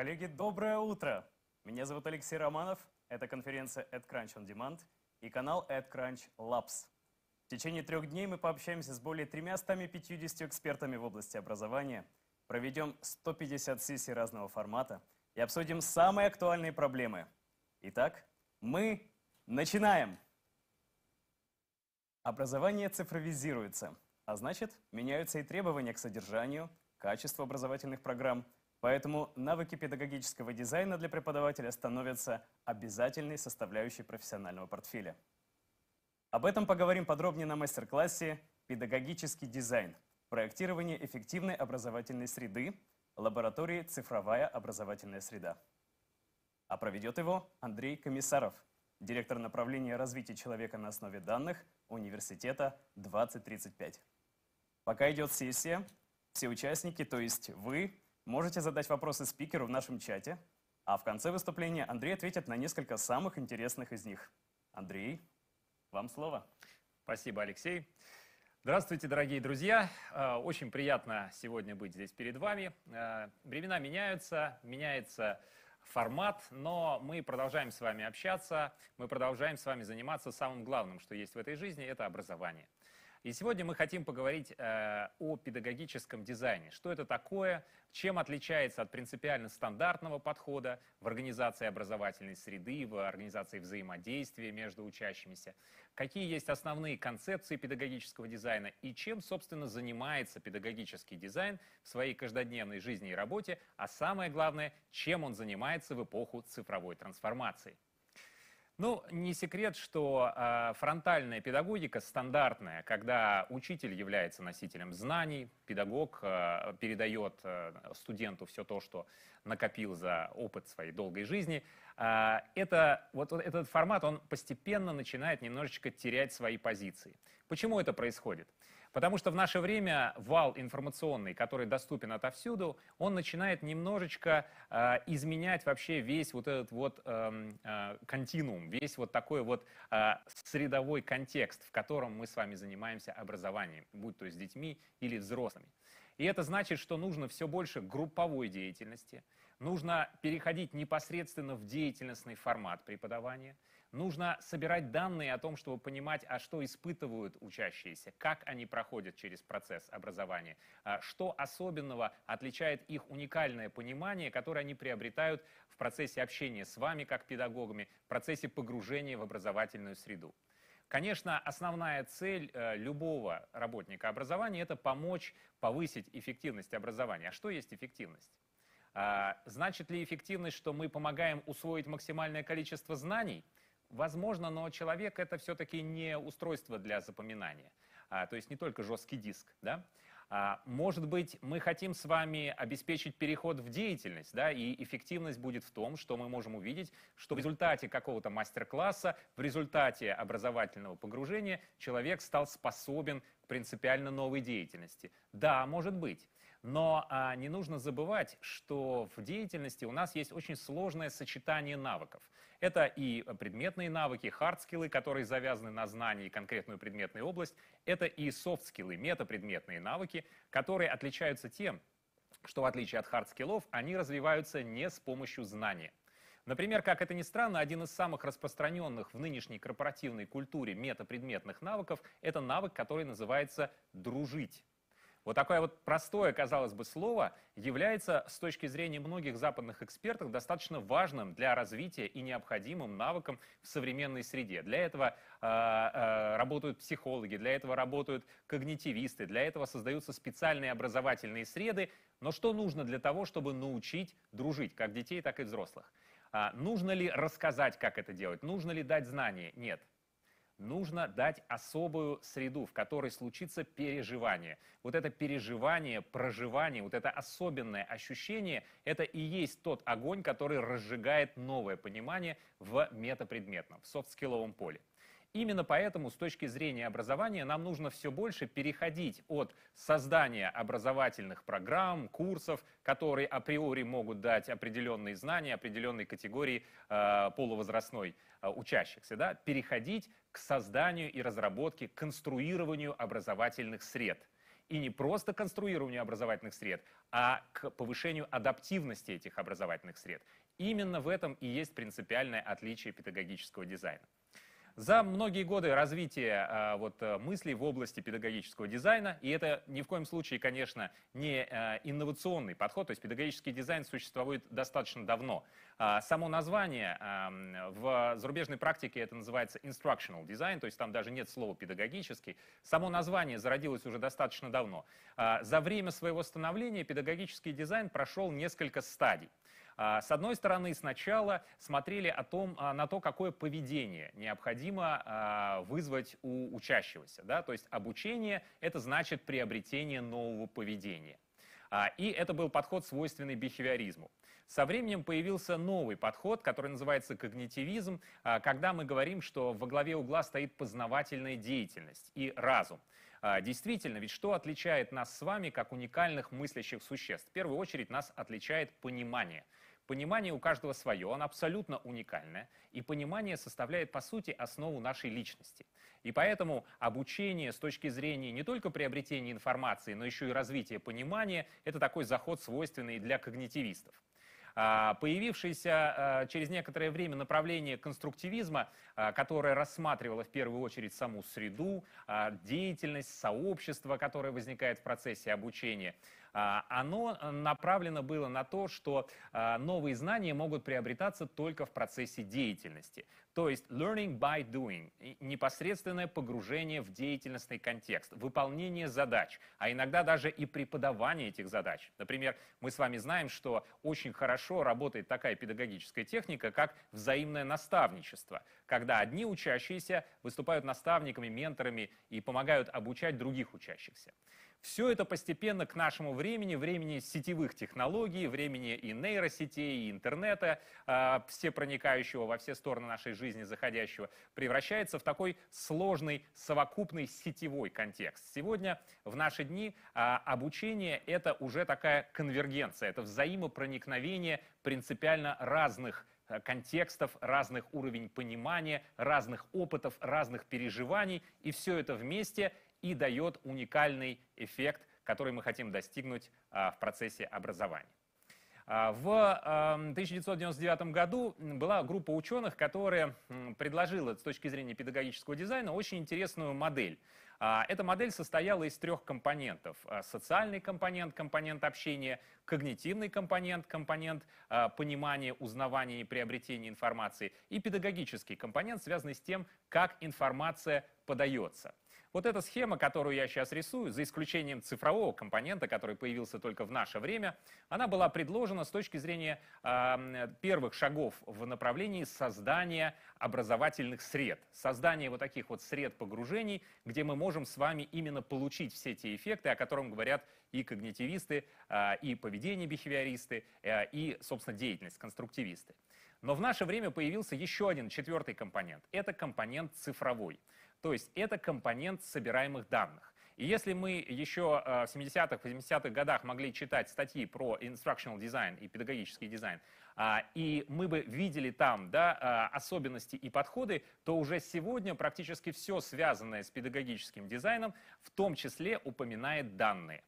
Коллеги, доброе утро! Меня зовут Алексей Романов, это конференция AdCrunch On Demand и канал AdCrunch Labs. В течение трех дней мы пообщаемся с более 350 экспертами в области образования, проведем 150 сессий разного формата и обсудим самые актуальные проблемы. Итак, мы начинаем! Образование цифровизируется, а значит, меняются и требования к содержанию, качеству образовательных программ – Поэтому навыки педагогического дизайна для преподавателя становятся обязательной составляющей профессионального портфеля. Об этом поговорим подробнее на мастер-классе «Педагогический дизайн. Проектирование эффективной образовательной среды. Лаборатории «Цифровая образовательная среда». А проведет его Андрей Комиссаров, директор направления развития человека на основе данных Университета 2035. Пока идет сессия, все участники, то есть вы, Можете задать вопросы спикеру в нашем чате, а в конце выступления Андрей ответит на несколько самых интересных из них. Андрей, вам слово. Спасибо, Алексей. Здравствуйте, дорогие друзья. Э, очень приятно сегодня быть здесь перед вами. Э, времена меняются, меняется формат, но мы продолжаем с вами общаться, мы продолжаем с вами заниматься самым главным, что есть в этой жизни, это образование. И сегодня мы хотим поговорить э, о педагогическом дизайне. Что это такое, чем отличается от принципиально стандартного подхода в организации образовательной среды, в организации взаимодействия между учащимися, какие есть основные концепции педагогического дизайна и чем, собственно, занимается педагогический дизайн в своей каждодневной жизни и работе, а самое главное, чем он занимается в эпоху цифровой трансформации. Ну, не секрет, что э, фронтальная педагогика стандартная, когда учитель является носителем знаний, педагог э, передает э, студенту все то, что накопил за опыт своей долгой жизни. Э, это, вот, вот этот формат, он постепенно начинает немножечко терять свои позиции. Почему это происходит? Потому что в наше время вал информационный, который доступен отовсюду, он начинает немножечко э, изменять вообще весь вот этот вот э, э, континуум, весь вот такой вот э, средовой контекст, в котором мы с вами занимаемся образованием, будь то с детьми или взрослыми. И это значит, что нужно все больше групповой деятельности, нужно переходить непосредственно в деятельностный формат преподавания – Нужно собирать данные о том, чтобы понимать, а что испытывают учащиеся, как они проходят через процесс образования, а что особенного отличает их уникальное понимание, которое они приобретают в процессе общения с вами как педагогами, в процессе погружения в образовательную среду. Конечно, основная цель э, любого работника образования – это помочь повысить эффективность образования. А что есть эффективность? А, значит ли эффективность, что мы помогаем усвоить максимальное количество знаний – Возможно, но человек это все-таки не устройство для запоминания, а, то есть не только жесткий диск, да. А, может быть, мы хотим с вами обеспечить переход в деятельность, да, и эффективность будет в том, что мы можем увидеть, что в результате какого-то мастер-класса, в результате образовательного погружения человек стал способен к принципиально новой деятельности. Да, может быть. Но а, не нужно забывать, что в деятельности у нас есть очень сложное сочетание навыков. Это и предметные навыки, хардскиллы, которые завязаны на знании конкретную предметную область. Это и софтскиллы, метапредметные навыки, которые отличаются тем, что в отличие от хардскиллов, они развиваются не с помощью знания. Например, как это ни странно, один из самых распространенных в нынешней корпоративной культуре метапредметных навыков – это навык, который называется «дружить». Вот такое вот простое, казалось бы, слово является с точки зрения многих западных экспертов достаточно важным для развития и необходимым навыком в современной среде. Для этого э, э, работают психологи, для этого работают когнитивисты, для этого создаются специальные образовательные среды. Но что нужно для того, чтобы научить дружить как детей, так и взрослых? А нужно ли рассказать, как это делать? Нужно ли дать знания? Нет нужно дать особую среду, в которой случится переживание. Вот это переживание, проживание, вот это особенное ощущение, это и есть тот огонь, который разжигает новое понимание в метапредметном, в софт поле. Именно поэтому с точки зрения образования нам нужно все больше переходить от создания образовательных программ, курсов, которые априори могут дать определенные знания определенной категории э, полувозрастной э, учащихся, да, переходить к созданию и разработке, конструированию образовательных сред. И не просто конструированию образовательных сред, а к повышению адаптивности этих образовательных сред. Именно в этом и есть принципиальное отличие педагогического дизайна. За многие годы развития а, вот, э, мыслей в области педагогического дизайна, и это ни в коем случае, конечно, не э, инновационный подход, то есть педагогический дизайн существует достаточно давно. А, само название а, в зарубежной практике это называется instructional design, то есть там даже нет слова педагогический. Само название зародилось уже достаточно давно. За время своего становления педагогический дизайн прошел несколько стадий. А, с одной стороны, сначала смотрели о том, а, на то, какое поведение необходимо а, вызвать у учащегося. Да? То есть обучение — это значит приобретение нового поведения. И это был подход, свойственный бихевиоризму. Со временем появился новый подход, который называется когнитивизм, когда мы говорим, что во главе угла стоит познавательная деятельность и разум. Действительно, ведь что отличает нас с вами как уникальных мыслящих существ? В первую очередь нас отличает понимание. Понимание у каждого свое, оно абсолютно уникальное, и понимание составляет, по сути, основу нашей личности. И поэтому обучение с точки зрения не только приобретения информации, но еще и развития понимания – это такой заход, свойственный для когнитивистов. А, появившееся а, через некоторое время направление конструктивизма, а, которое рассматривало в первую очередь саму среду, деятельность, сообщество, которое возникает в процессе обучения – а, оно э, направлено было на то, что а, новые знания могут приобретаться только в процессе деятельности. То есть learning by doing, непосредственное погружение в деятельностный контекст, выполнение задач, а иногда даже и преподавание этих задач. Например, мы с вами знаем, что очень хорошо работает такая педагогическая техника, как взаимное наставничество, когда одни учащиеся выступают наставниками, менторами и помогают обучать других учащихся. Все это постепенно к нашему времени, времени сетевых технологий, времени и нейросетей, и интернета, а, все проникающего во все стороны нашей жизни, заходящего, превращается в такой сложный совокупный сетевой контекст. Сегодня, в наши дни, а, обучение — это уже такая конвергенция, это взаимопроникновение принципиально разных э, контекстов, разных уровней понимания, разных опытов, разных переживаний. И все это вместе и дает уникальный эффект, который мы хотим достигнуть а, в процессе образования. А, в 1999 а, году была группа ученых, которая предложила с точки зрения педагогического дизайна очень интересную модель. Эта модель состояла из трех компонентов. Социальный компонент, компонент общения, когнитивный компонент, компонент понимания, узнавания и приобретения информации и педагогический компонент, связанный с тем, как информация подается. Вот эта схема, которую я сейчас рисую, за исключением цифрового компонента, который появился только в наше время, она была предложена с точки зрения э, первых шагов в направлении создания образовательных сред, создания вот таких вот сред погружений, где мы можем с вами именно получить все те эффекты, о котором говорят и когнитивисты, э, и поведение-бихевиористы, э, и, собственно, деятельность, конструктивисты. Но в наше время появился еще один четвертый компонент. Это компонент цифровой. То есть это компонент собираемых данных. И если мы еще э, в 70-х, 80-х годах могли читать статьи про instructional design и педагогический дизайн, а, и мы бы видели там да, э, особенности и подходы, то уже сегодня практически все связанное с педагогическим дизайном, в том числе упоминает данные.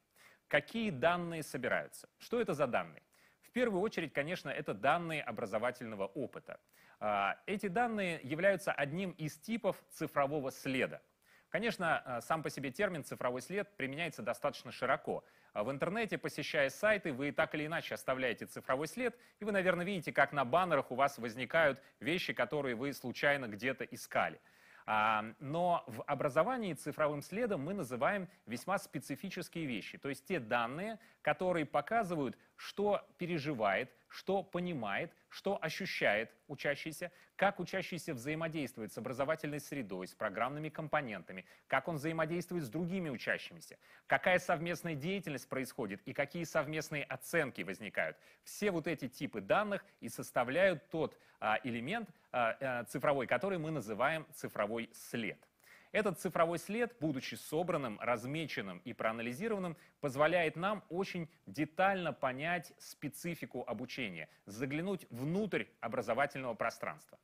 Какие данные собираются? Что это за данные? В первую очередь, конечно, это данные образовательного опыта. А, эти данные являются одним из типов цифрового следа. Конечно, а, сам по себе термин «цифровой след» применяется достаточно широко. А в интернете, посещая сайты, вы так или иначе оставляете цифровой след, и вы, наверное, видите, как на баннерах у вас возникают вещи, которые вы случайно где-то искали. Но в образовании цифровым следом мы называем весьма специфические вещи, то есть те данные, которые показывают что переживает, что понимает, что ощущает учащийся, как учащийся взаимодействует с образовательной средой, с программными компонентами, как он взаимодействует с другими учащимися, какая совместная деятельность происходит и какие совместные оценки возникают. Все вот эти типы данных и составляют тот а, элемент а, а, цифровой, который мы называем цифровой след. Этот цифровой след, будучи собранным, размеченным и проанализированным, позволяет нам очень детально понять специфику обучения, заглянуть внутрь образовательного пространства.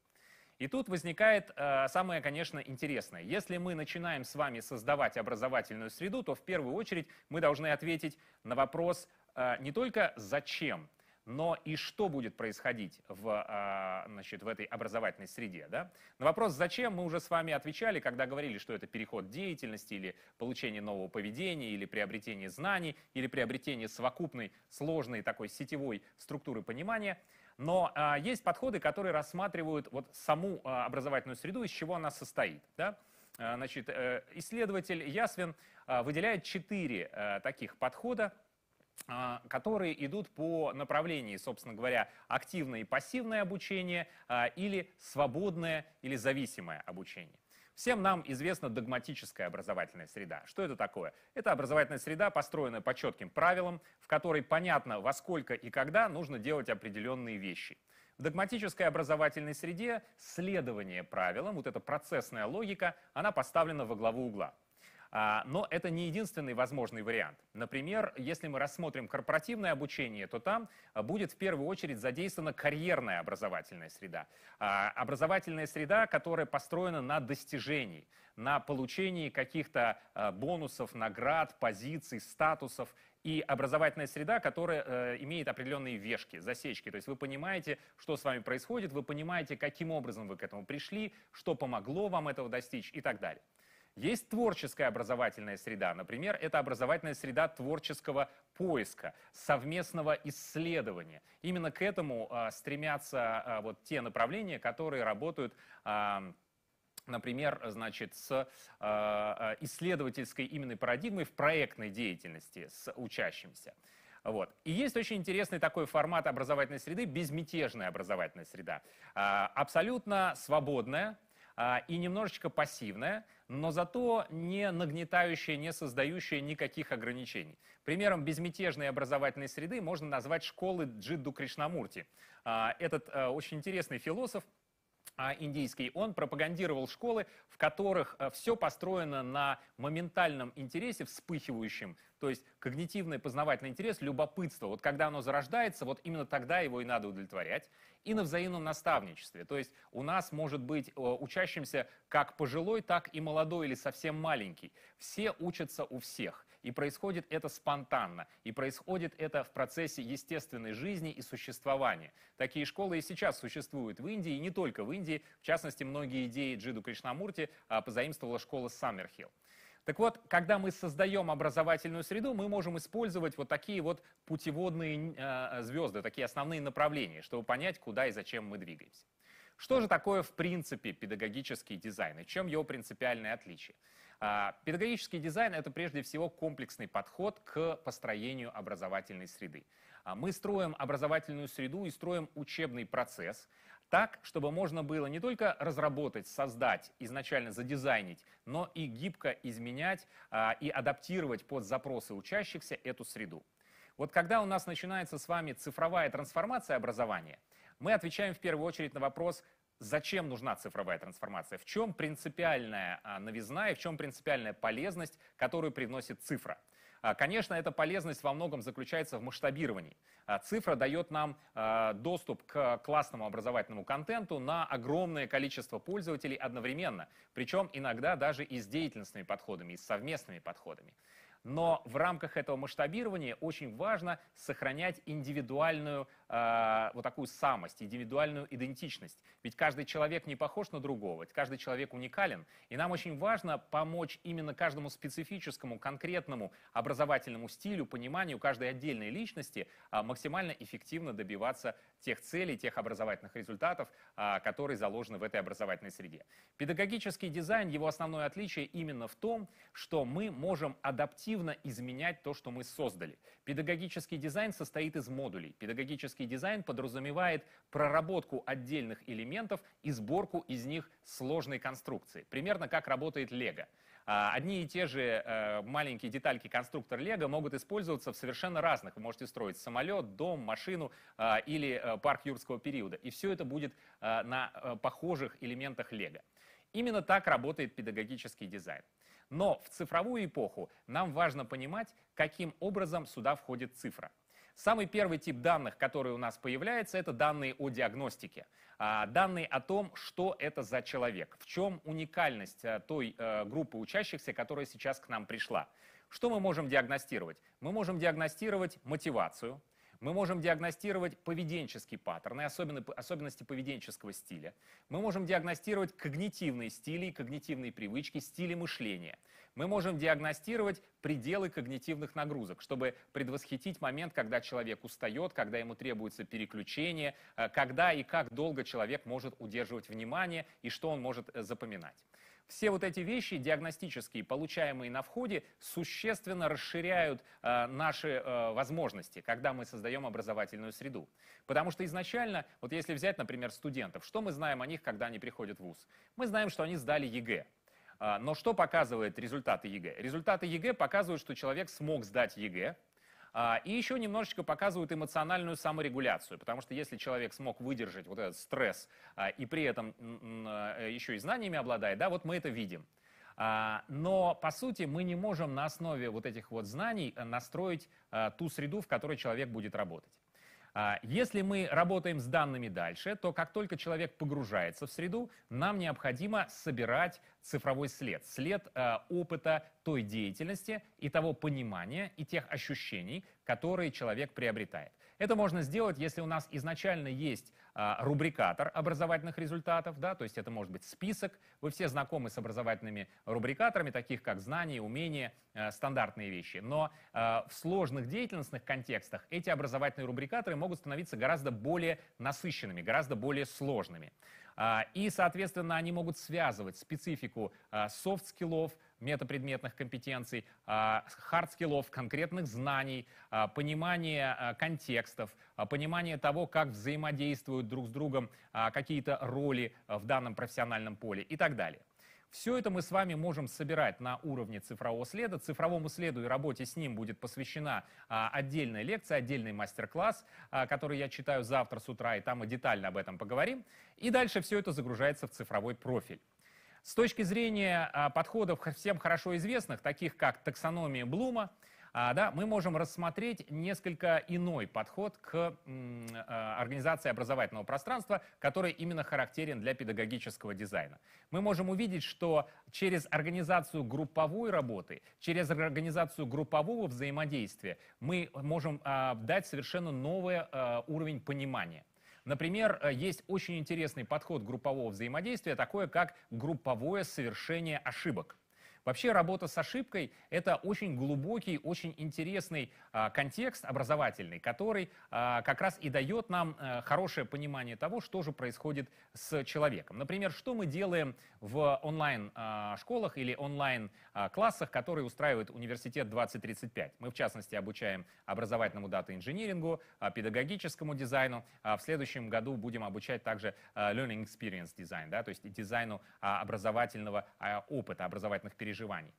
И тут возникает э, самое, конечно, интересное. Если мы начинаем с вами создавать образовательную среду, то в первую очередь мы должны ответить на вопрос э, не только «зачем?», но и что будет происходить в, а, значит, в этой образовательной среде. Да? На вопрос «зачем» мы уже с вами отвечали, когда говорили, что это переход деятельности или получение нового поведения, или приобретение знаний, или приобретение совокупной сложной такой сетевой структуры понимания. Но а, есть подходы, которые рассматривают вот саму а, образовательную среду, из чего она состоит. Да? А, значит, э, исследователь Ясвин а, выделяет четыре э, таких подхода, а, которые идут по направлению, собственно говоря, активное и пассивное обучение а, или свободное или зависимое обучение. Всем нам известна догматическая образовательная среда. Что это такое? Это образовательная среда, построенная по четким правилам, в которой понятно, во сколько и когда нужно делать определенные вещи. В догматической образовательной среде следование правилам, вот эта процессная логика, она поставлена во главу угла. А, но это не единственный возможный вариант. Например, если мы рассмотрим корпоративное обучение, то там а, будет в первую очередь задействована карьерная образовательная среда. А, образовательная среда, которая построена на достижении, на получении каких-то бонусов, наград, позиций, статусов и образовательная среда, которая э, имеет определенные вешки, засечки. То есть вы понимаете, что с вами происходит, вы понимаете, каким образом вы к этому пришли, что помогло вам этого достичь и так далее. Есть творческая образовательная среда. Например, это образовательная среда творческого поиска, совместного исследования. Именно к этому э, стремятся э, вот те направления, которые работают э, например, значит, с э, исследовательской именно парадигмой в проектной деятельности с учащимся. Вот. И есть очень интересный такой формат образовательной среды, безмятежная образовательная среда. Э, абсолютно свободная, а, и немножечко пассивная, но зато не нагнетающая, не создающая никаких ограничений. Примером безмятежной образовательной среды можно назвать школы Джидду Кришнамурти. А, этот э, очень интересный философ – а, индийский. Он пропагандировал школы, в которых э, все построено на моментальном интересе, вспыхивающем, то есть когнитивный познавательный интерес, любопытство. Вот когда оно зарождается, вот именно тогда его и надо удовлетворять. И на взаимном наставничестве. То есть у нас может быть э, учащимся как пожилой, так и молодой или совсем маленький. Все учатся у всех. И происходит это спонтанно, и происходит это в процессе естественной жизни и существования. Такие школы и сейчас существуют в Индии, и не только в Индии. В частности, многие идеи Джиду Кришнамурти а, позаимствовала школа Саммерхилл. Так вот, когда мы создаем образовательную среду, мы можем использовать вот такие вот путеводные а, звезды, такие основные направления, чтобы понять, куда и зачем мы двигаемся. Что же такое, в принципе, педагогический дизайн и в чем его принципиальное отличие? А, педагогический дизайн – это прежде всего комплексный подход к построению образовательной среды. А мы строим образовательную среду и строим учебный процесс так, чтобы можно было не только разработать, создать, изначально задизайнить, но и гибко изменять а, и адаптировать под запросы учащихся эту среду. Вот когда у нас начинается с вами цифровая трансформация образования, мы отвечаем в первую очередь на вопрос, Зачем нужна цифровая трансформация? В чем принципиальная а, новизна и в чем принципиальная полезность, которую приносит цифра? А, конечно, эта полезность во многом заключается в масштабировании. А, цифра дает нам доступ к классному образовательному контенту на огромное количество пользователей одновременно, причем иногда даже и с деятельностными подходами, и с совместными подходами. Но в рамках этого масштабирования очень важно сохранять индивидуальную э, вот такую самость, индивидуальную идентичность. Ведь каждый человек не похож на другого, каждый человек уникален. И нам очень важно помочь именно каждому специфическому, конкретному образовательному стилю, пониманию каждой отдельной личности э, максимально эффективно добиваться тех целей, тех образовательных результатов, а, которые заложены в этой образовательной среде. Педагогический дизайн, его основное отличие именно в том, что мы можем адаптивно изменять то, что мы создали. Педагогический дизайн состоит из модулей. Педагогический дизайн подразумевает проработку отдельных элементов и сборку из них сложной конструкции. Примерно как работает Лего. А, одни и те же э, маленькие детальки конструктор Лего могут использоваться в совершенно разных. Вы можете строить самолет, дом, машину а, или э, парк юрского периода. И все это будет э, на похожих элементах Лего. Именно так работает педагогический дизайн. Но в цифровую эпоху нам важно понимать, каким образом сюда входит цифра. Самый первый тип данных, который у нас появляется, это данные о диагностике. А, данные о том, что это за человек, в чем уникальность э, той э, группы учащихся, которая сейчас к нам пришла. Что мы можем диагностировать? Мы можем диагностировать мотивацию, мы можем диагностировать поведенческие паттерны, особенно, особенности поведенческого стиля. Мы можем диагностировать когнитивные стили и когнитивные привычки, стили мышления. Мы можем диагностировать пределы когнитивных нагрузок, чтобы предвосхитить момент, когда человек устает, когда ему требуется переключение, э, когда и как долго человек может удерживать внимание и что он может э, запоминать. Все вот эти вещи диагностические, получаемые на входе, существенно расширяют э, наши э, возможности, когда мы создаем образовательную среду. Потому что изначально, вот если взять, например, студентов, что мы знаем о них, когда они приходят в ВУЗ? Мы знаем, что они сдали ЕГЭ. А, но что показывает результаты ЕГЭ? Результаты ЕГЭ показывают, что человек смог сдать ЕГЭ, а, и еще немножечко показывают эмоциональную саморегуляцию, потому что если человек смог выдержать вот этот стресс а, и при этом э, еще и знаниями обладает, да, вот мы это видим. А, но, по сути, мы не можем на основе вот этих вот знаний э, настроить э, ту среду, в которой человек будет работать. А, если мы работаем с данными дальше, то как только человек погружается в среду, нам необходимо собирать цифровой след, след а, опыта той деятельности и того понимания и тех ощущений, которые человек приобретает. Это можно сделать, если у нас изначально есть а, рубрикатор образовательных результатов, да, то есть это может быть список. Вы все знакомы с образовательными рубрикаторами, таких как знания, умения, э, стандартные вещи. Но э, в сложных деятельностных контекстах эти образовательные рубрикаторы могут становиться гораздо более насыщенными, гораздо более сложными. А, и, соответственно, они могут связывать специфику софт-скиллов, а, метапредметных компетенций, хард-скиллов, конкретных знаний, а, понимание контекстов, понимание того, как взаимодействуют друг с другом какие-то роли в данном профессиональном поле и так далее. Все это мы с вами можем собирать на уровне цифрового следа. Цифровому следу и работе с ним будет посвящена а, отдельная лекция, отдельный мастер-класс, а, который я читаю завтра с утра, и там мы детально об этом поговорим. И дальше все это загружается в цифровой профиль. С точки зрения а, подходов всем хорошо известных, таких как таксономия Блума, а, да, мы можем рассмотреть несколько иной подход к а, организации образовательного пространства, который именно характерен для педагогического дизайна. Мы можем увидеть, что через организацию групповой работы, через организацию группового взаимодействия мы можем а, дать совершенно новый а, уровень понимания. Например, есть очень интересный подход группового взаимодействия, такое как групповое совершение ошибок. Вообще работа с ошибкой – это очень глубокий, очень интересный э, контекст образовательный, который э, как раз и дает нам э, хорошее понимание того, что же происходит с человеком. Например, что мы делаем в онлайн-школах а, или онлайн-классах, которые устраивает университет 2035. Мы, в частности, обучаем образовательному дата-инжинирингу, педагогическому дизайну. В следующем году будем обучать также Learning Experience Design, да, то есть дизайну образовательного опыта, образовательных переживаний переживаний.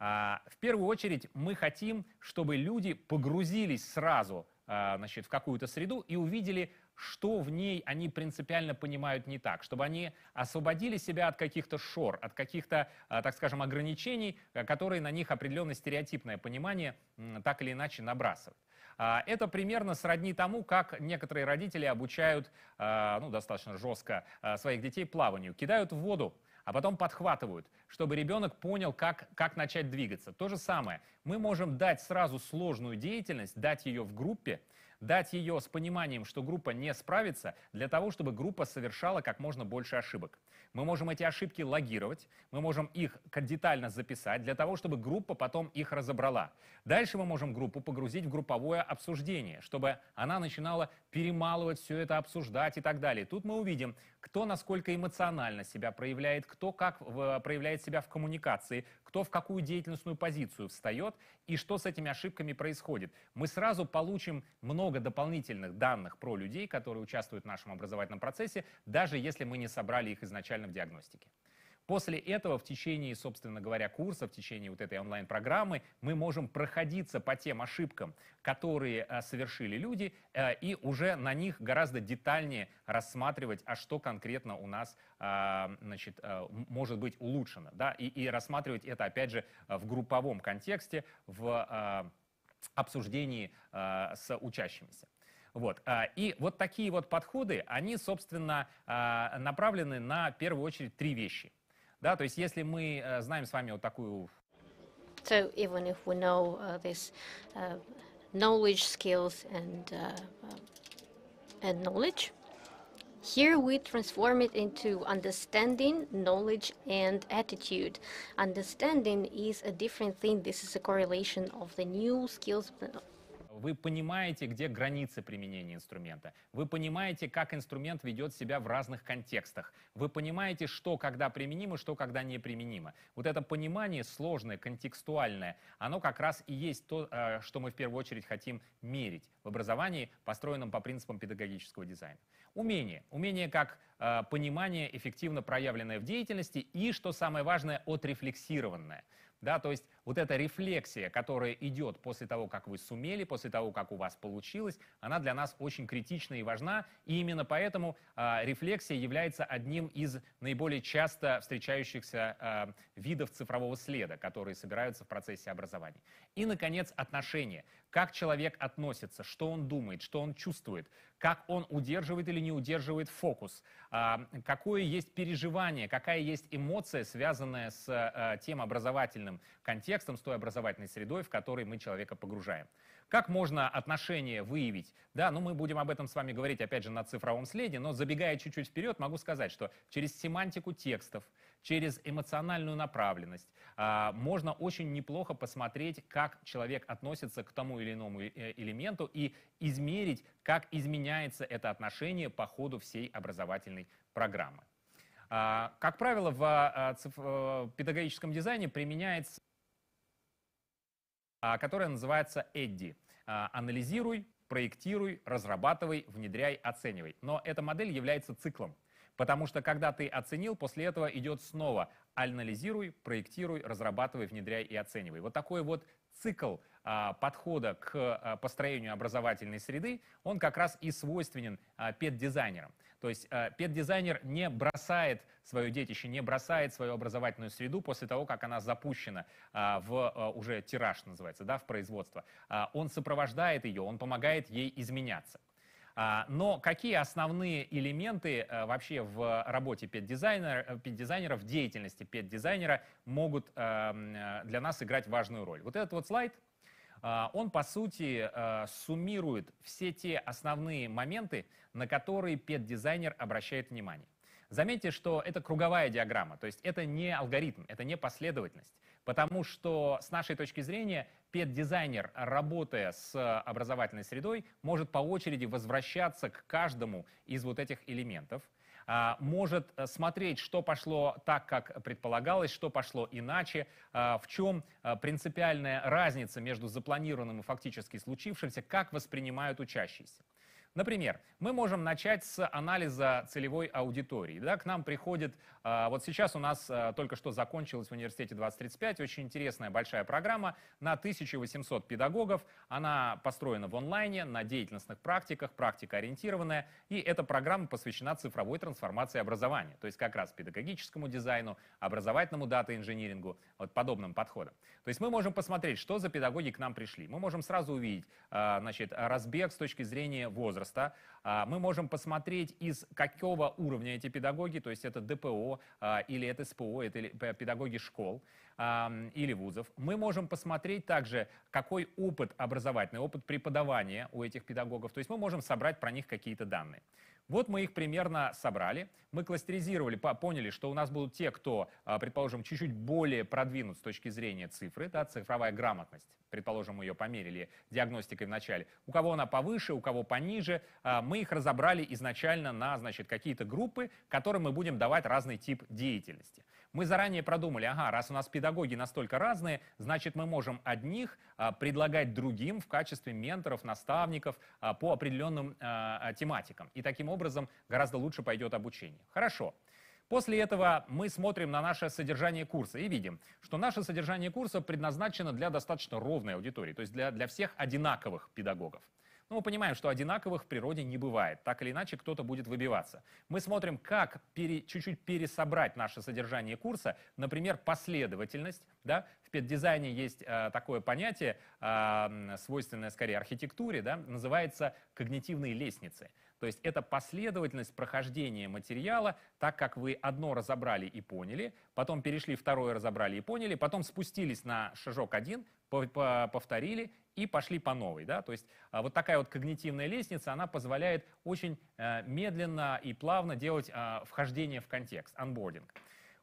А, в первую очередь мы хотим, чтобы люди погрузились сразу а, значит, в какую-то среду и увидели, что в ней они принципиально понимают не так, чтобы они освободили себя от каких-то шор, от каких-то, а, так скажем, ограничений, которые на них определенное стереотипное понимание так или иначе набрасывают. Это примерно сродни тому, как некоторые родители обучают, ну, достаточно жестко, своих детей плаванию. Кидают в воду, а потом подхватывают, чтобы ребенок понял, как, как начать двигаться. То же самое. Мы можем дать сразу сложную деятельность, дать ее в группе, дать ее с пониманием, что группа не справится, для того, чтобы группа совершала как можно больше ошибок. Мы можем эти ошибки логировать, мы можем их детально записать, для того, чтобы группа потом их разобрала. Дальше мы можем группу погрузить в групповое обсуждение, чтобы она начинала перемалывать все это, обсуждать и так далее. Тут мы увидим, кто насколько эмоционально себя проявляет, кто как в, э, проявляет себя в коммуникации, кто в какую деятельностную позицию встает и что с этими ошибками происходит. Мы сразу получим много дополнительных данных про людей, которые участвуют в нашем образовательном процессе, даже если мы не собрали их изначально в диагностике. После этого в течение, собственно говоря, курса, в течение вот этой онлайн-программы мы можем проходиться по тем ошибкам, которые э, совершили люди, э, и уже на них гораздо детальнее рассматривать, а что конкретно у нас э, значит, может быть улучшено. Да? И, и рассматривать это, опять же, в групповом контексте, в обсуждении с учащимися. Вот. И вот такие вот подходы, они, собственно, направлены на, в первую очередь, три вещи – Да, то есть если мы э, знаем с вами вот такую... So even if we know uh, this uh, knowledge, skills and, uh, uh, and knowledge, Here we transform it into understanding, knowledge, and attitude. Understanding is a different thing. This is a correlation of the new skills Вы понимаете, где границы применения инструмента. Вы понимаете, как инструмент ведет себя в разных контекстах. Вы понимаете, что когда применимо, что когда неприменимо. Вот это понимание сложное, контекстуальное, оно как раз и есть то, э, что мы в первую очередь хотим мерить в образовании, построенном по принципам педагогического дизайна. Умение. Умение как э, понимание, эффективно проявленное в деятельности и, что самое важное, отрефлексированное. Да, то есть вот эта рефлексия, которая идет после того, как вы сумели, после того, как у вас получилось, она для нас очень критична и важна. И именно поэтому э, рефлексия является одним из наиболее часто встречающихся э, видов цифрового следа, которые собираются в процессе образования. И, наконец, отношения как человек относится, что он думает, что он чувствует, как он удерживает или не удерживает фокус, а, какое есть переживание, какая есть эмоция, связанная с э, тем образовательным контекстом, с той образовательной средой, в которой мы человека погружаем. Как можно отношения выявить? Да, ну мы будем об этом с вами говорить, опять же, на цифровом следе, но забегая чуть-чуть вперед, могу сказать, что через семантику текстов, через эмоциональную направленность. А, можно очень неплохо посмотреть, как человек относится к тому или иному э, элементу и измерить, как изменяется это отношение по ходу всей образовательной программы. А, как правило, в а, э, педагогическом дизайне применяется, которая называется ЭДДИ: Анализируй, проектируй, разрабатывай, внедряй, оценивай. Но эта модель является циклом. Потому что когда ты оценил, после этого идет снова анализируй, проектируй, разрабатывай, внедряй и оценивай. Вот такой вот цикл а, подхода к а, построению образовательной среды, он как раз и свойственен а, педдизайнерам. То есть а, педдизайнер не бросает свое детище, не бросает свою образовательную среду после того, как она запущена а, в а, уже тираж называется, да, в производство. А, он сопровождает ее, он помогает ей изменяться. А, но какие основные элементы э, вообще в работе педдизайнера, э, педдизайнера в деятельности педдизайнера могут эм, э, для нас играть важную роль? Вот этот вот слайд, а, он, по сути, суммирует все те основные моменты, на которые педдизайнер обращает внимание. Заметьте, что это круговая диаграмма, то есть это не алгоритм, это не последовательность, потому что с нашей точки зрения Педдизайнер, работая с э, образовательной средой, может по очереди возвращаться к каждому из вот этих элементов, а, может э, смотреть, что пошло так, как предполагалось, что пошло иначе, а, в чем э, принципиальная разница между запланированным и фактически случившимся, как воспринимают учащиеся. Например, мы можем начать с анализа целевой аудитории. Да, к нам приходит, а, вот сейчас у нас а, только что закончилась в университете 2035 очень интересная большая программа на 1800 педагогов. Она построена в онлайне, на деятельностных практиках, практика ориентированная. И эта программа посвящена цифровой трансформации образования, то есть как раз педагогическому дизайну, образовательному дата-инжинирингу, вот подобным подходам. То есть мы можем посмотреть, что за педагоги к нам пришли. Мы можем сразу увидеть а, значит, разбег с точки зрения возраста возраста, а, мы можем посмотреть, из какого уровня эти педагоги, то есть это ДПО а, или это СПО, это педагоги школ или вузов. Мы можем посмотреть также, какой опыт образовательный, опыт преподавания у этих педагогов. То есть мы можем собрать про них какие-то данные. Вот мы их примерно собрали, мы кластеризировали, поняли, что у нас будут те, кто, а, предположим, чуть-чуть более продвинут с точки зрения цифры, да, цифровая грамотность, предположим, мы ее померили диагностикой вначале, у кого она повыше, у кого пониже, а, мы их разобрали изначально на, значит, какие-то группы, которым мы будем давать разный тип деятельности. Мы заранее продумали, ага, раз у нас педагоги настолько разные, значит мы можем одних а, предлагать другим в качестве менторов, наставников а, по определенным а, а, тематикам. И таким образом гораздо лучше пойдет обучение. Хорошо. После этого мы смотрим на наше содержание курса и видим, что наше содержание курса предназначено для достаточно ровной аудитории, то есть для, для всех одинаковых педагогов. Но ну, мы понимаем, что одинаковых в природе не бывает. Так или иначе, кто-то будет выбиваться. Мы смотрим, как пере, чуть-чуть пересобрать наше содержание курса. Например, последовательность. Да? В педдизайне есть э, такое понятие, э, свойственное скорее архитектуре, да? называется когнитивные лестницы. То есть это последовательность прохождения материала, так как вы одно разобрали и поняли, потом перешли второе разобрали и поняли, потом спустились на шажок один, повторили и пошли по новой. Да? То есть а, вот такая вот когнитивная лестница, она позволяет очень э, медленно и плавно делать а, вхождение в контекст, анбординг.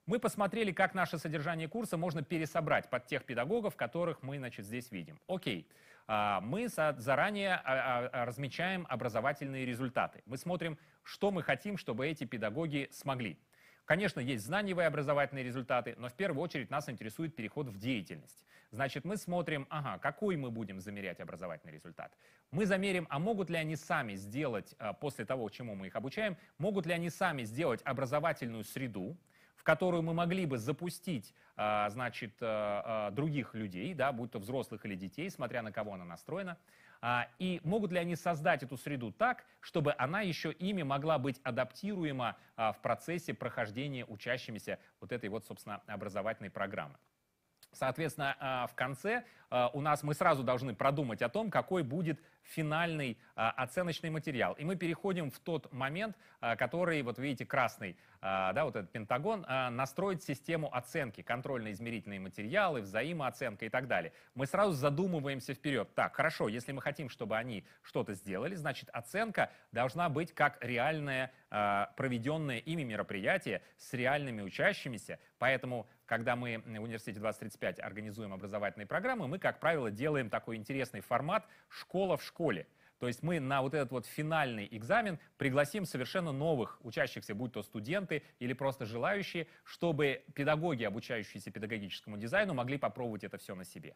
Мы посмотрели, как наше содержание курса можно пересобрать под тех педагогов, которых мы значит, здесь видим. Окей, а, мы заранее размечаем образовательные результаты. Мы смотрим, что мы хотим, чтобы эти педагоги смогли. Конечно, есть знаниевые образовательные результаты, но в первую очередь нас интересует переход в деятельность. Значит, мы смотрим, ага, какой мы будем замерять образовательный результат. Мы замерим, а могут ли они сами сделать, э, после того, чему мы их обучаем, могут ли они сами сделать образовательную среду, в которую мы могли бы запустить, э, значит, э, других людей, да, будь то взрослых или детей, смотря на кого она настроена, а, и могут ли они создать эту среду так, чтобы она еще ими могла быть адаптируема а, в процессе прохождения учащимися вот этой вот, собственно, образовательной программы. Соответственно, а, в конце а, у нас мы сразу должны продумать о том, какой будет финальный а, оценочный материал. И мы переходим в тот момент, а, который, вот видите, красный, а, да, вот этот Пентагон, а, настроить систему оценки, контрольно-измерительные материалы, взаимооценка и так далее. Мы сразу задумываемся вперед. Так, хорошо, если мы хотим, чтобы они что-то сделали, значит, оценка должна быть как реальное а, проведенное ими мероприятие с реальными учащимися. Поэтому когда мы в университете 2035 организуем образовательные программы, мы, как правило, делаем такой интересный формат «школа в школе. То есть мы на вот этот вот финальный экзамен пригласим совершенно новых учащихся, будь то студенты или просто желающие, чтобы педагоги, обучающиеся педагогическому дизайну, могли попробовать это все на себе.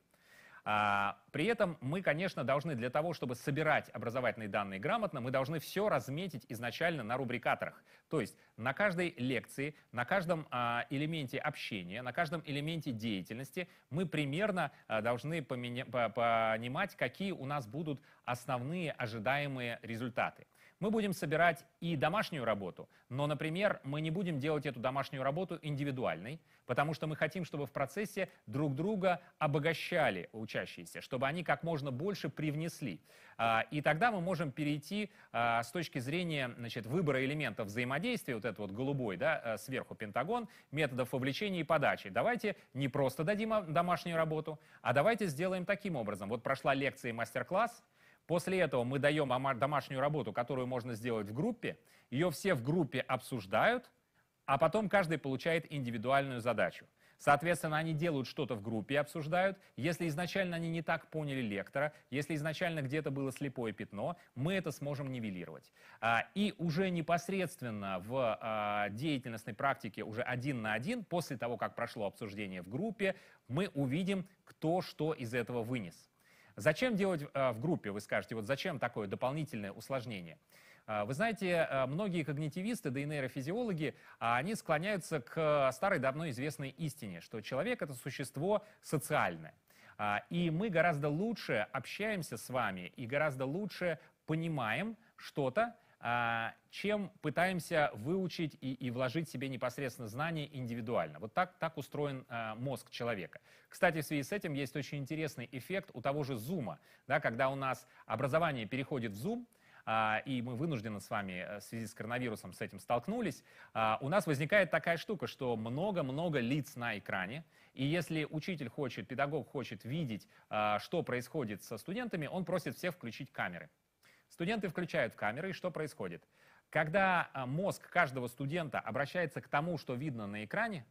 А, при этом мы, конечно, должны для того, чтобы собирать образовательные данные грамотно, мы должны все разметить изначально на рубрикаторах. То есть на каждой лекции, на каждом а, элементе общения, на каждом элементе деятельности мы примерно а, должны понимать, какие у нас будут основные ожидаемые результаты. Мы будем собирать и домашнюю работу, но, например, мы не будем делать эту домашнюю работу индивидуальной, потому что мы хотим, чтобы в процессе друг друга обогащали учащиеся, чтобы они как можно больше привнесли. А, и тогда мы можем перейти а, с точки зрения значит, выбора элементов взаимодействия, вот этот вот голубой, да, э, сверху Пентагон, методов вовлечения и подачи. Давайте не просто дадим а, домашнюю работу, а давайте сделаем таким образом. Вот прошла лекция и мастер-класс, После этого мы даем домашнюю работу, которую можно сделать в группе. Ее все в группе обсуждают, а потом каждый получает индивидуальную задачу. Соответственно, они делают что-то в группе, обсуждают. Если изначально они не так поняли лектора, если изначально где-то было слепое пятно, мы это сможем нивелировать. А, и уже непосредственно в а, деятельностной практике уже один на один, после того, как прошло обсуждение в группе, мы увидим, кто что из этого вынес. Зачем делать э, в группе, вы скажете, вот зачем такое дополнительное усложнение? Э, вы знаете, э, многие когнитивисты, да и нейрофизиологи, а они склоняются к старой давно известной истине, что человек — это существо социальное. А, и мы гораздо лучше общаемся с вами и гораздо лучше понимаем что-то, а, чем пытаемся выучить и, и вложить себе непосредственно знания индивидуально. Вот так, так устроен а, мозг человека. Кстати, в связи с этим есть очень интересный эффект у того же зума. да, когда у нас образование переходит в зум, а, и мы вынуждены с вами э, в связи с коронавирусом с этим столкнулись, у нас возникает такая штука, что много-много лиц на экране, и если учитель хочет, педагог хочет видеть, что происходит со студентами, он просит всех включить камеры. Студенты включают камеры, и что происходит? Когда а, мозг каждого студента обращается к тому, что видно на экране,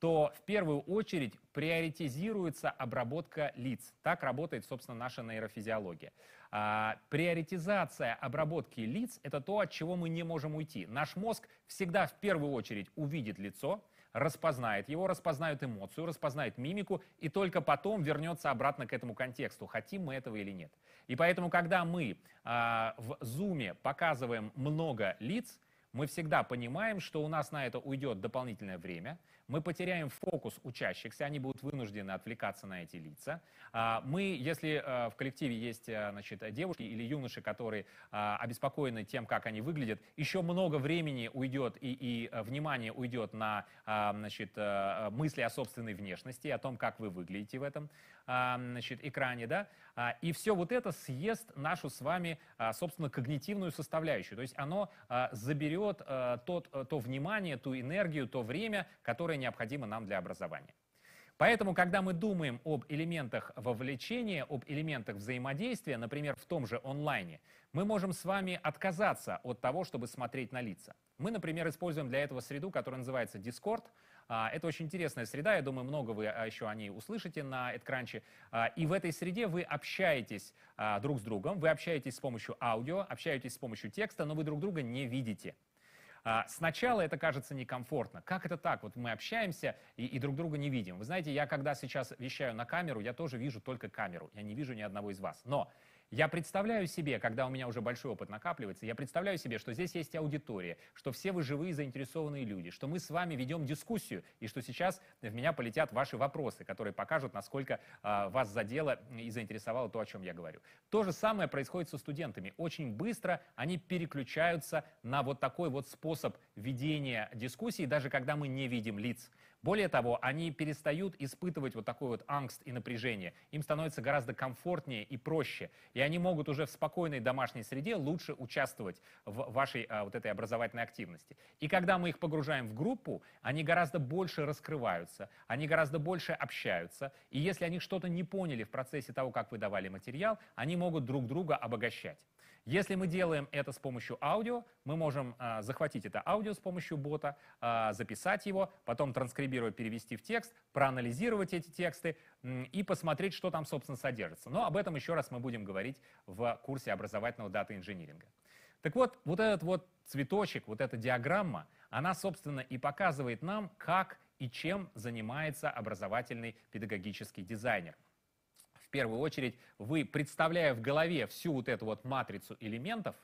то в первую очередь приоритизируется обработка лиц. Так работает, собственно, наша нейрофизиология. А, приоритизация обработки лиц – это то, от чего мы не можем уйти. Наш мозг всегда в первую очередь увидит лицо, распознает его, распознает эмоцию, распознает мимику, и только потом вернется обратно к этому контексту, хотим мы этого или нет. И поэтому, когда мы а, в зуме показываем много лиц, мы всегда понимаем, что у нас на это уйдет дополнительное время, мы потеряем фокус учащихся, они будут вынуждены отвлекаться на эти лица. А, мы, если а, в коллективе есть а, значит, девушки или юноши, которые обеспокоены тем, как они выглядят, еще много времени уйдет и, и внимание уйдет на значит, мысли о собственной внешности, о том, как вы выглядите в этом значит, экране. Да? И все вот это съест нашу с вами, собственно, когнитивную составляющую. То есть оно заберет тот, то внимание, ту энергию, то время, которое необходимо нам для образования. Поэтому, когда мы думаем об элементах вовлечения, об элементах взаимодействия, например, в том же онлайне, мы можем с вами отказаться от того, чтобы смотреть на лица. Мы, например, используем для этого среду, которая называется Discord. А, это очень интересная среда, я думаю, много вы а, еще о ней услышите на Эдкранче. А, и в этой среде вы общаетесь друг с другом, вы общаетесь с помощью аудио, общаетесь с помощью текста, но вы друг друга не видите. А, сначала это кажется некомфортно. Как это так? Вот мы общаемся и, и друг друга не видим. Вы знаете, я когда сейчас вещаю на камеру, я тоже вижу только камеру. Я не вижу ни одного из вас. Но я представляю себе, когда у меня уже большой опыт накапливается, я представляю себе, что здесь есть аудитория, что все вы живые заинтересованные люди, что мы с вами ведем дискуссию, и что сейчас в меня полетят ваши вопросы, которые покажут, насколько э, вас задело и заинтересовало то, о чем я говорю. То же самое происходит со студентами. Очень быстро они переключаются на вот такой вот способ ведения дискуссии, даже когда мы не видим лиц. Более того, они перестают испытывать вот такой вот angst и напряжение. Им становится гораздо комфортнее и проще. И они могут уже в спокойной домашней среде лучше участвовать в вашей а, вот этой образовательной активности. И когда мы их погружаем в группу, они гораздо больше раскрываются, они гораздо больше общаются. И если они что-то не поняли в процессе того, как вы давали материал, они могут друг друга обогащать. Если мы делаем это с помощью аудио, мы можем а, захватить это аудио с помощью бота, а, записать его, потом транскрибировать, перевести в текст, проанализировать эти тексты м, и посмотреть, что там, собственно, содержится. Но об этом еще раз мы будем говорить в курсе образовательного дата-инжиниринга. Так вот, вот этот вот цветочек, вот эта диаграмма, она, собственно, и показывает нам, как и чем занимается образовательный педагогический дизайнер – первую очередь вы, представляя в голове всю вот эту вот матрицу элементов,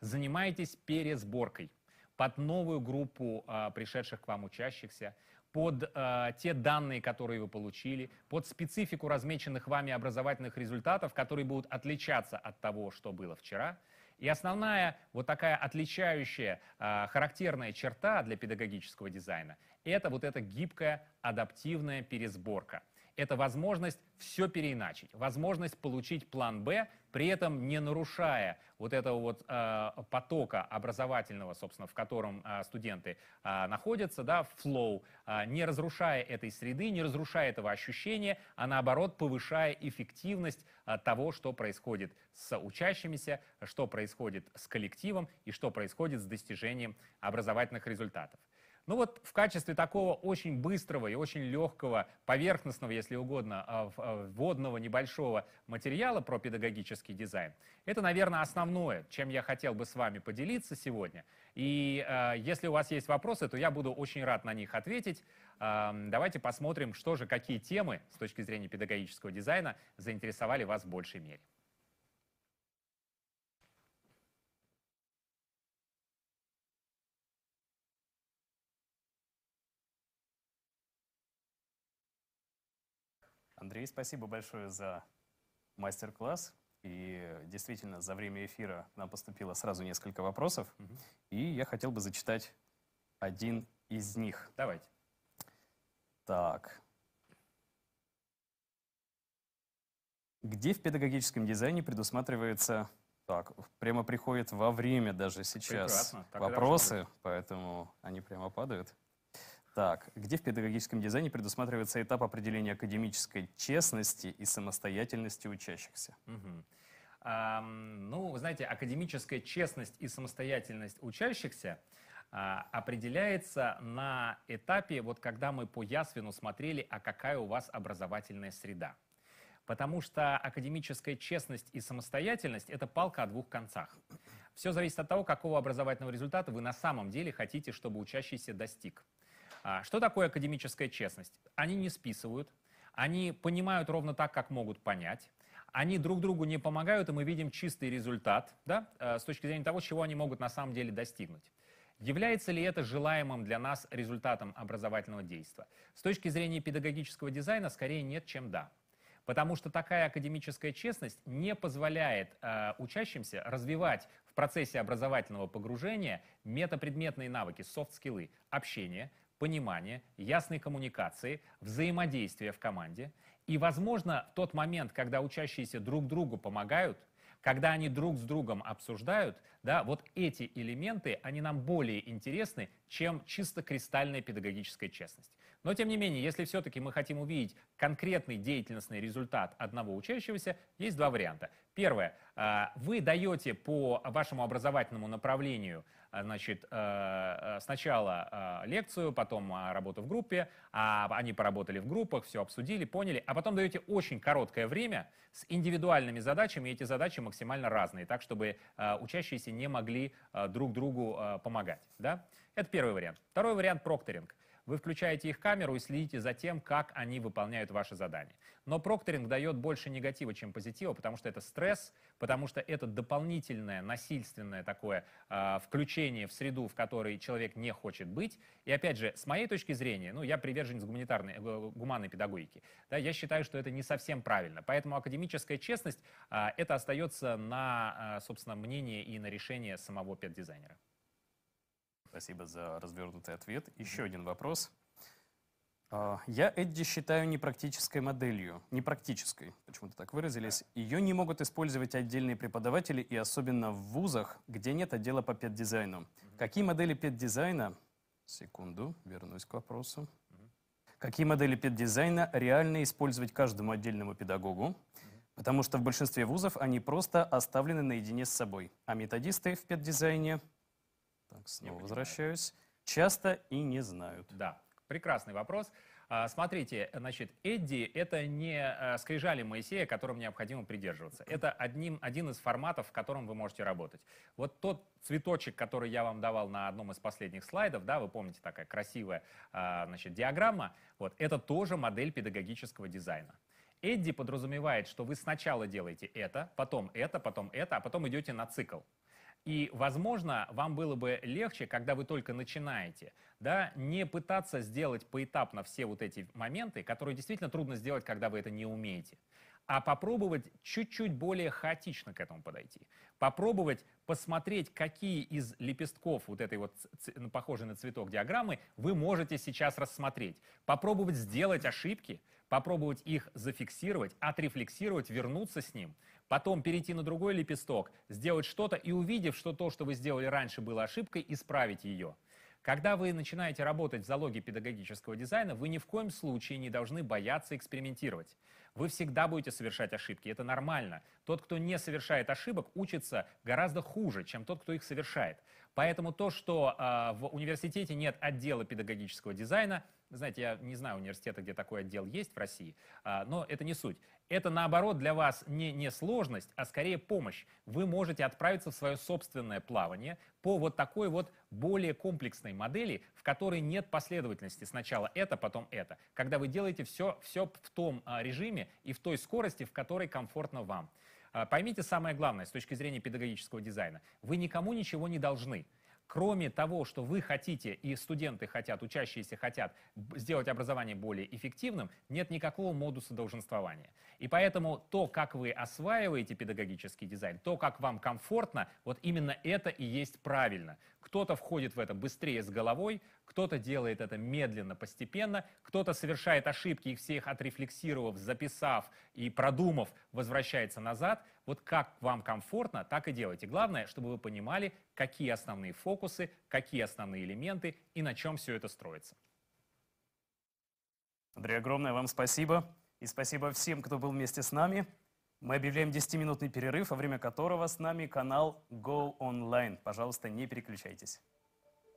занимаетесь пересборкой под новую группу э, пришедших к вам учащихся, под э, те данные, которые вы получили, под специфику размеченных вами образовательных результатов, которые будут отличаться от того, что было вчера. И основная вот такая отличающая, э, характерная черта для педагогического дизайна – это вот эта гибкая адаптивная пересборка – это возможность все переиначить, возможность получить план «Б», при этом не нарушая вот этого вот э, потока образовательного, собственно, в котором э, студенты э, находятся, да, флоу, э, не разрушая этой среды, не разрушая этого ощущения, а наоборот повышая эффективность э, того, что происходит с учащимися, что происходит с коллективом и что происходит с достижением образовательных результатов. Ну вот в качестве такого очень быстрого и очень легкого, поверхностного, если угодно, а, а, вводного небольшого материала про педагогический дизайн, это, наверное, основное, чем я хотел бы с вами поделиться сегодня. И э, если у вас есть вопросы, то я буду очень рад на них ответить. Э, давайте посмотрим, что же, какие темы с точки зрения педагогического дизайна заинтересовали вас в большей мере. Андрей, спасибо большое за мастер-класс. И действительно, за время эфира нам поступило сразу несколько вопросов. Угу. И я хотел бы зачитать один из них. Давайте. Так. Где в педагогическом дизайне предусматривается... Так, прямо приходит во время даже сейчас вопросы, поэтому они прямо падают. Так, где в педагогическом дизайне предусматривается этап определения академической честности и самостоятельности учащихся? Угу. Эм, ну, вы знаете, академическая честность и самостоятельность учащихся а, определяется на этапе, вот когда мы по Ясвину смотрели, а какая у вас образовательная среда. Потому что академическая честность и самостоятельность – это палка о двух концах. Все зависит от того, какого образовательного результата вы на самом деле хотите, чтобы учащийся достиг. А, что такое академическая честность? Они не списывают, они понимают ровно так, как могут понять. Они друг другу не помогают, и мы видим чистый результат да, э, с точки зрения того, чего они могут на самом деле достигнуть. Является ли это желаемым для нас результатом образовательного действия? С точки зрения педагогического дизайна, скорее нет, чем да. Потому что такая академическая честность не позволяет э, учащимся развивать в процессе образовательного погружения метапредметные навыки, софт-скиллы, общение, понимания, ясной коммуникации, взаимодействия в команде. И, возможно, в тот момент, когда учащиеся друг другу помогают, когда они друг с другом обсуждают, да, вот эти элементы, они нам более интересны, чем чисто кристальная педагогическая честность. Но, тем не менее, если все-таки мы хотим увидеть конкретный деятельностный результат одного учащегося, есть два варианта. Первое. А, вы даете по вашему образовательному направлению – Э, значит, э, э, сначала лекцию, потом работу в группе, а они поработали в группах, все обсудили, поняли, а потом даете очень короткое время с индивидуальными задачами, и эти задачи максимально разные, так, чтобы учащиеся не могли друг другу помогать, да? Это первый вариант. Второй вариант – прокторинг. Вы включаете их камеру и следите за тем, как они выполняют ваши задания. Но прокторинг дает больше негатива, чем позитива, потому что это стресс, потому что это дополнительное насильственное такое э, включение в среду, в которой человек не хочет быть. И опять же, с моей точки зрения, ну, я приверженец гуманитарной, э, гуманной педагогики, да, я считаю, что это не совсем правильно. Поэтому академическая честность, э, это остается на, э, собственно, мнение и на решение самого педдизайнера. Спасибо за развернутый ответ. Еще один вопрос. А, Я Эдди считаю непрактической моделью. Непрактической, почему-то так выразились. Ее не могут использовать отдельные преподаватели, и особенно в вузах, где нет отдела по педдизайну. Mm -hmm. Какие модели педдизайна... Секунду, вернусь к вопросу. Mm -hmm. Какие модели педдизайна реально использовать каждому отдельному педагогу? Mm -hmm. Потому что в большинстве вузов они просто оставлены наедине с собой. А методисты в педдизайне так, снова Я возвращаюсь. Часто и не знают. Да, прекрасный вопрос. А, смотрите, значит, Эдди — это не а, скрижали Моисея, которым необходимо придерживаться. Это одним, один из форматов, в котором вы можете работать. Вот тот цветочек, который я вам давал на одном из последних слайдов, да, вы помните, такая красивая а, значит, диаграмма, вот, это тоже модель педагогического дизайна. Эдди подразумевает, что вы сначала делаете это, потом это, потом это, а потом идете на цикл. И, возможно, вам было бы легче, когда вы только начинаете, да, не пытаться сделать поэтапно все вот эти моменты, которые действительно трудно сделать, когда вы это не умеете, а попробовать чуть-чуть более хаотично к этому подойти. Попробовать посмотреть, какие из лепестков вот этой вот похожей на цветок диаграммы вы можете сейчас рассмотреть. Попробовать сделать ошибки, попробовать их зафиксировать, отрефлексировать, вернуться с ним, потом перейти на другой лепесток, сделать что-то и увидев, что то, что вы сделали раньше, было ошибкой, исправить ее. Когда вы начинаете работать в залоге педагогического дизайна, вы ни в коем случае не должны бояться экспериментировать. Вы всегда будете совершать ошибки, это нормально. Тот, кто не совершает ошибок, учится гораздо хуже, чем тот, кто их совершает. Поэтому то, что э, в университете нет отдела педагогического дизайна, знаете, я не знаю университета, где такой отдел есть в России, э, но это не суть. Это, наоборот, для вас не, не сложность, а скорее помощь. Вы можете отправиться в свое собственное плавание по вот такой вот более комплексной модели, в которой нет последовательности. Сначала это, потом это. Когда вы делаете все, все в том а, режиме и в той скорости, в которой комфортно вам. А, поймите самое главное с точки зрения педагогического дизайна. Вы никому ничего не должны. Кроме того, что вы хотите, и студенты хотят, учащиеся хотят сделать образование более эффективным, нет никакого модуса долженствования. И поэтому то, как вы осваиваете педагогический дизайн, то, как вам комфортно, вот именно это и есть правильно. Кто-то входит в это быстрее с головой, кто-то делает это медленно, постепенно, кто-то совершает ошибки и всех отрефлексировав, записав и продумав, возвращается назад, вот как вам комфортно, так и делайте. Главное, чтобы вы понимали, какие основные фокусы, какие основные элементы и на чем все это строится. Андрей, огромное вам спасибо. И спасибо всем, кто был вместе с нами. Мы объявляем 10-минутный перерыв, во время которого с нами канал Go Online. Пожалуйста, не переключайтесь.